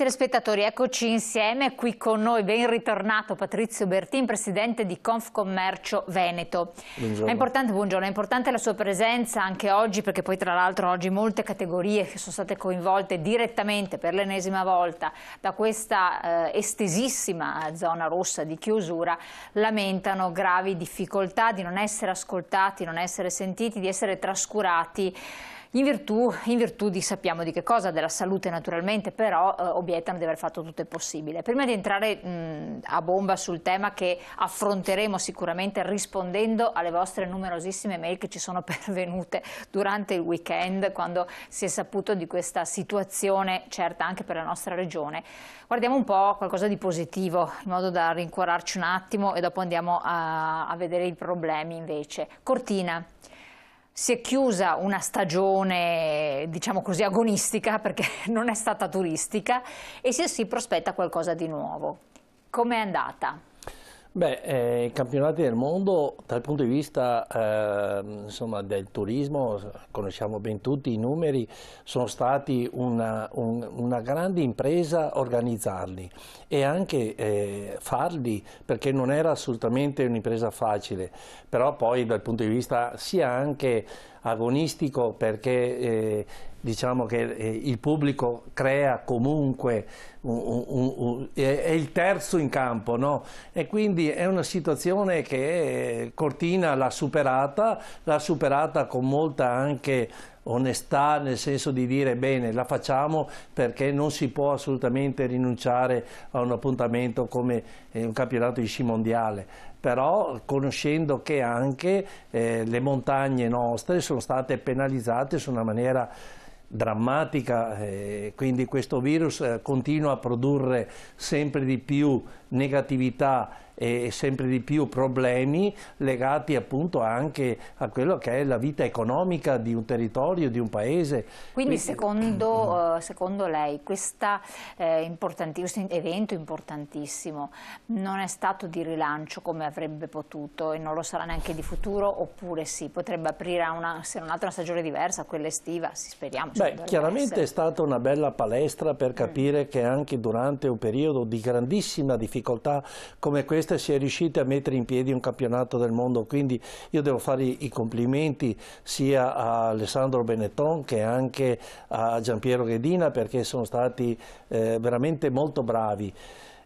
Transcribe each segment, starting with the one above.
Telespettatori, eccoci insieme, qui con noi ben ritornato Patrizio Bertin, presidente di Confcommercio Veneto. Buongiorno. È importante, buongiorno, è importante la sua presenza anche oggi perché poi tra l'altro oggi molte categorie che sono state coinvolte direttamente per l'ennesima volta da questa eh, estesissima zona rossa di chiusura lamentano gravi difficoltà di non essere ascoltati, non essere sentiti, di essere trascurati in virtù, in virtù, di sappiamo di che cosa, della salute naturalmente, però eh, obiettano di aver fatto tutto il possibile. Prima di entrare mh, mm, a bomba sul tema che affronteremo sicuramente rispondendo alle vostre numerosissime mail che ci sono pervenute durante il weekend quando si è saputo di questa situazione certa anche per la nostra regione, guardiamo un po' qualcosa di positivo in modo da rincuorarci un attimo e dopo andiamo a, a vedere i problemi invece. Cortina si è chiusa una stagione, diciamo così, agonistica perché non è stata turistica e si, si prospetta qualcosa di nuovo. Com'è andata? Beh, eh, i campionati del mondo dal punto di vista eh, insomma, del turismo, conosciamo ben tutti i numeri, sono stati una, un, una grande impresa organizzarli e anche eh, farli perché non era assolutamente un'impresa facile, però poi dal punto di vista sia anche agonistico perché eh, diciamo che eh, il pubblico crea comunque, un, un, un, è il terzo in campo no? e quindi è una situazione che eh, Cortina l'ha superata, l'ha superata con molta anche onestà nel senso di dire bene la facciamo perché non si può assolutamente rinunciare a un appuntamento come eh, un campionato di sci mondiale però conoscendo che anche eh, le montagne nostre sono state penalizzate su una maniera drammatica, eh, quindi questo virus eh, continua a produrre sempre di più negatività e sempre di più problemi legati appunto anche a quello che è la vita economica di un territorio, di un paese. Quindi secondo, mm. eh, secondo lei eh, questo evento importantissimo non è stato di rilancio come avrebbe potuto e non lo sarà neanche di futuro oppure sì, potrebbe aprire a una, se non altro una stagione diversa, quella estiva, si speriamo. Beh, chiaramente essere. è stata una bella palestra per mm. capire mm. che anche durante un periodo di grandissima difficoltà come questo questa si è riusciti a mettere in piedi un campionato del mondo, quindi io devo fare i complimenti sia a Alessandro Benetton che anche a Giampiero Ghedina perché sono stati eh, veramente molto bravi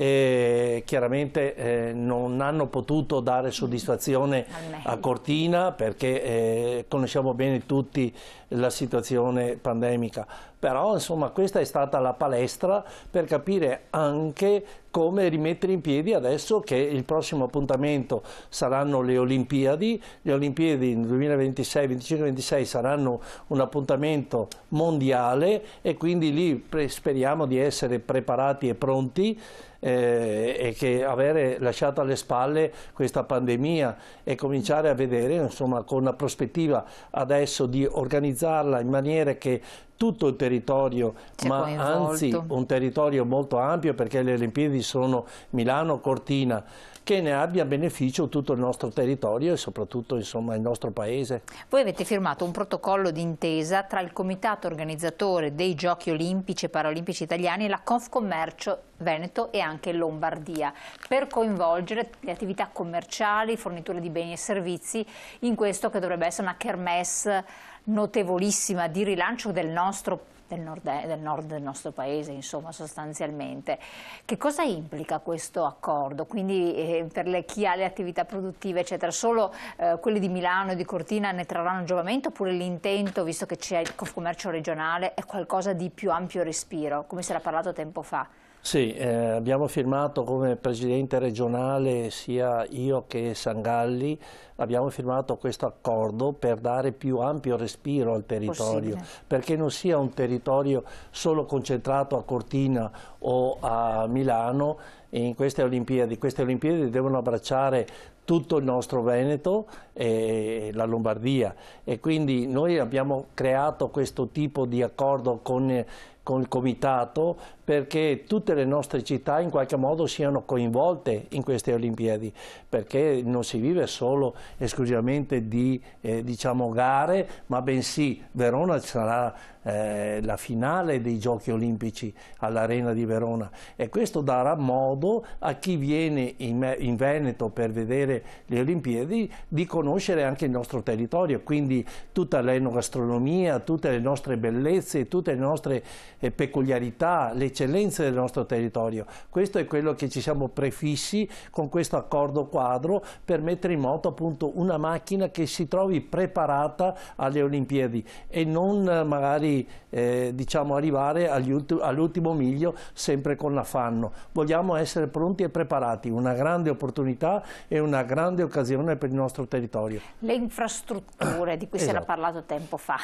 e chiaramente eh, non hanno potuto dare soddisfazione a Cortina perché eh, conosciamo bene tutti la situazione pandemica, però insomma questa è stata la palestra per capire anche come rimettere in piedi adesso che il prossimo appuntamento saranno le Olimpiadi, le Olimpiadi 2026, 25, 26 saranno un appuntamento mondiale e quindi lì speriamo di essere preparati e pronti eh, e che avere lasciato alle spalle questa pandemia e cominciare a vedere insomma, con una prospettiva adesso di organizzarla in maniera che tutto il territorio, ma anzi un territorio molto ampio perché le Olimpiadi sono Milano, Cortina, che ne abbia beneficio tutto il nostro territorio e soprattutto insomma, il nostro paese. Voi avete firmato un protocollo d'intesa tra il comitato organizzatore dei giochi olimpici e paralimpici italiani e la Confcommercio Veneto e anche Lombardia per coinvolgere le attività commerciali, forniture di beni e servizi in questo che dovrebbe essere una kermesse notevolissima di rilancio del nostro del nord, del nord, del nostro paese, insomma, sostanzialmente. Che cosa implica questo accordo? Quindi eh, per le, chi ha le attività produttive, eccetera, solo eh, quelli di Milano e di Cortina ne trarranno giovamento oppure l'intento, visto che c'è il commercio regionale, è qualcosa di più ampio respiro, come si era parlato tempo fa? Sì, eh, abbiamo firmato come presidente regionale sia io che Sangalli, abbiamo firmato questo accordo per dare più ampio respiro al territorio, Possibile. perché non sia un territorio solo concentrato a Cortina o a Milano in queste Olimpiadi. Queste Olimpiadi devono abbracciare tutto il nostro Veneto e la Lombardia e quindi noi abbiamo creato questo tipo di accordo con, con il comitato perché tutte le nostre città in qualche modo siano coinvolte in queste Olimpiadi, perché non si vive solo esclusivamente di eh, diciamo gare, ma bensì Verona sarà eh, la finale dei Giochi Olimpici all'Arena di Verona e questo darà modo a chi viene in, in Veneto per vedere le Olimpiadi di conoscere anche il nostro territorio, quindi tutta l'enogastronomia, tutte le nostre bellezze, tutte le nostre eh, peculiarità, le eccellenze del nostro territorio. Questo è quello che ci siamo prefissi con questo accordo quadro per mettere in moto appunto una macchina che si trovi preparata alle Olimpiadi e non eh, magari eh, diciamo arrivare all'ultimo miglio sempre con l'affanno. Vogliamo essere pronti e preparati, una grande opportunità e una grande occasione per il nostro territorio. Le infrastrutture di cui esatto. si era parlato tempo fa,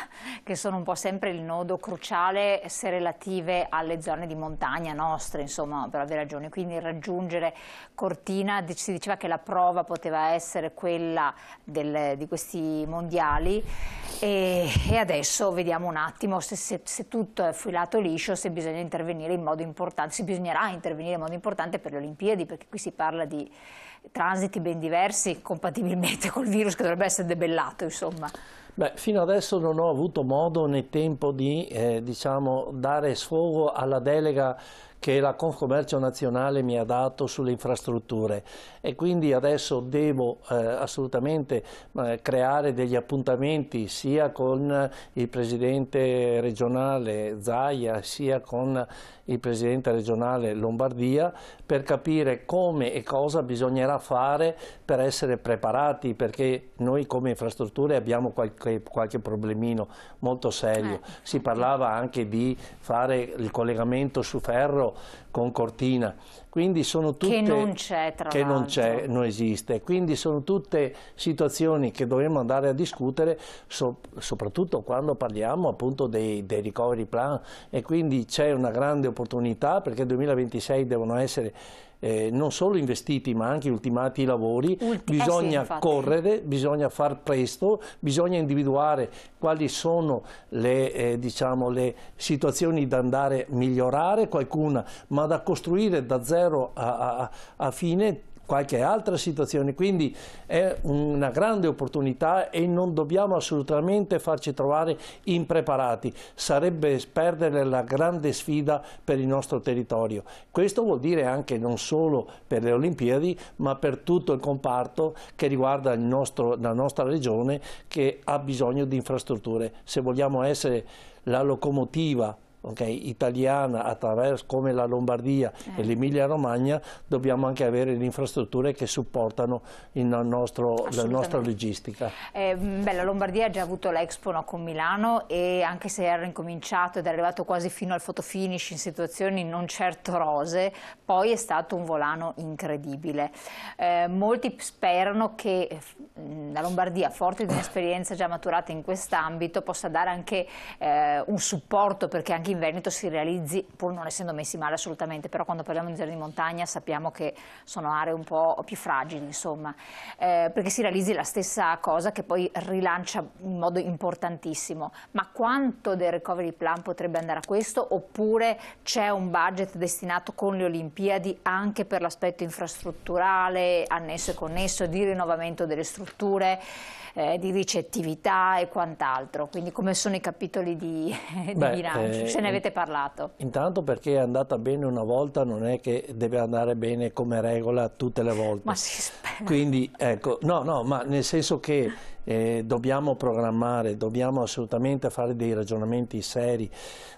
che sono un po' sempre il nodo cruciale se relative alle zone di montagna montagna nostra, insomma, per avere ragione. Quindi raggiungere Cortina, si diceva che la prova poteva essere quella del, di questi mondiali e, e, adesso vediamo un attimo se, se, se, tutto è filato liscio, se bisogna intervenire in modo importante, se bisognerà intervenire in modo importante per le Olimpiadi, perché qui si parla di transiti ben diversi compatibilmente col virus che dovrebbe essere debellato, insomma. Beh, fino adesso non ho avuto modo né tempo di eh, diciamo, dare sfogo alla delega che la Confcommercio Nazionale mi ha dato sulle infrastrutture e quindi adesso devo eh, assolutamente eh, creare degli appuntamenti sia con il Presidente regionale Zaia sia con il Presidente regionale Lombardia per capire come e cosa bisognerà fare per essere preparati perché noi come infrastrutture abbiamo qualche, qualche problemino molto serio. Eh. Si parlava anche di fare il collegamento su ferro con cortina, Quindi sono tutte, che non c'è, tra Che non c'è, non esiste. Quindi sono tutte situazioni che dovremmo andare a discutere, so, soprattutto quando parliamo appunto dei, dei recovery plan e quindi c'è una grande opportunità perché nel 2026 devono essere eh, non solo investiti ma anche ultimati i lavori, Ulti bisogna eh sì, correre, bisogna far presto, bisogna individuare quali sono le, eh, diciamo, le situazioni da andare a migliorare qualcuna, ma da costruire da zero zero a, a, a fine qualche altra situazione, quindi è una grande opportunità e non dobbiamo assolutamente farci trovare impreparati, sarebbe perdere la grande sfida per il nostro territorio. Questo vuol dire anche non solo per le Olimpiadi, ma per tutto il comparto che riguarda nostro, la nostra regione che ha bisogno di infrastrutture. Se vogliamo essere la locomotiva okay, italiana attraverso come la Lombardia eh. e l'Emilia Romagna dobbiamo anche avere le infrastrutture che supportano nostro, la nostra logistica. Eh, beh, la Lombardia ha già avuto l'Expo no, con Milano e anche se era incominciato ed è arrivato quasi fino al fotofinish in situazioni non certo rose, poi è stato un volano incredibile. Eh, molti sperano che eh, la Lombardia, forte di un'esperienza già maturata in quest'ambito, possa dare anche eh, un supporto perché anche i in Veneto si realizzi, pur non essendo messi male assolutamente, però quando parliamo di zone di montagna sappiamo che sono aree un po' più fragili, insomma, eh, perché si realizzi la stessa cosa che poi rilancia in modo importantissimo. Ma quanto del recovery plan potrebbe andare a questo oppure c'è un budget destinato con le Olimpiadi anche per l'aspetto infrastrutturale, annesso e connesso, di rinnovamento delle strutture? Eh, di ricettività e quant'altro, quindi come sono i capitoli di, eh, di Beh, bilancio? Eh, ne avete parlato? Intanto perché è andata bene una volta non è che deve andare bene come regola tutte le volte. ma si spera. Quindi ecco, no, no, ma nel senso che eh, dobbiamo programmare, dobbiamo assolutamente fare dei ragionamenti seri,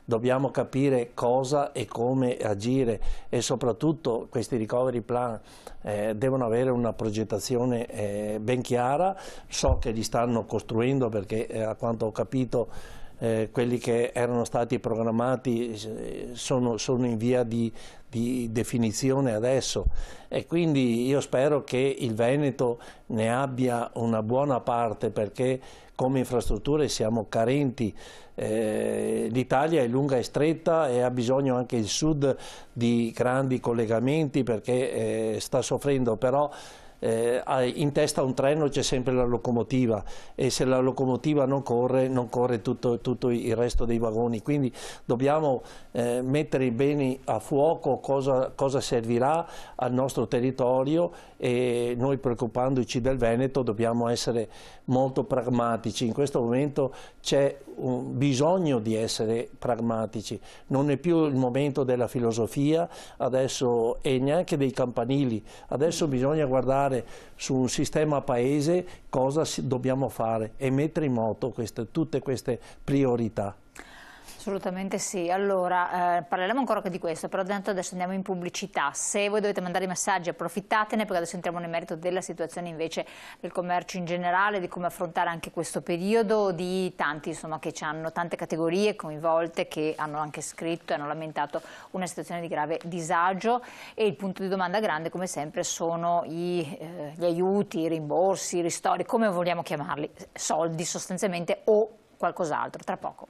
dobbiamo capire cosa e come agire e soprattutto questi recovery plan eh, devono avere una progettazione eh, ben chiara, so che li stanno costruendo perché eh, a quanto ho capito eh, quelli che erano stati programmati eh, sono, sono in via di, di, definizione adesso e quindi io spero che il Veneto ne abbia una buona parte perché come infrastrutture siamo carenti, eh, l'Italia è lunga e stretta e ha bisogno anche il sud di grandi collegamenti perché eh, sta soffrendo però eh, in testa a un treno c'è sempre la locomotiva e se la locomotiva non corre, non corre tutto, tutto il resto dei vagoni, quindi dobbiamo eh, mettere beni a fuoco cosa, cosa, servirà al nostro territorio e noi preoccupandoci del Veneto dobbiamo essere molto pragmatici, in questo momento c'è bisogno di essere pragmatici, non è più il momento della filosofia adesso, e neanche dei campanili, adesso bisogna guardare lavorare su un sistema paese, cosa dobbiamo fare e mettere in moto queste, tutte queste priorità. Assolutamente sì. Allora, eh, parleremo ancora anche di questo, però tanto adesso andiamo in pubblicità. Se voi dovete mandare i messaggi approfittatene perché adesso entriamo nel merito della situazione invece del commercio in generale, di come affrontare anche questo periodo, di tanti insomma che hanno, tante categorie coinvolte che hanno anche scritto e hanno lamentato una situazione di grave disagio e il punto di domanda grande come sempre sono i, eh, gli aiuti, i rimborsi, i ristori, come vogliamo chiamarli, soldi sostanzialmente o qualcos'altro, tra poco.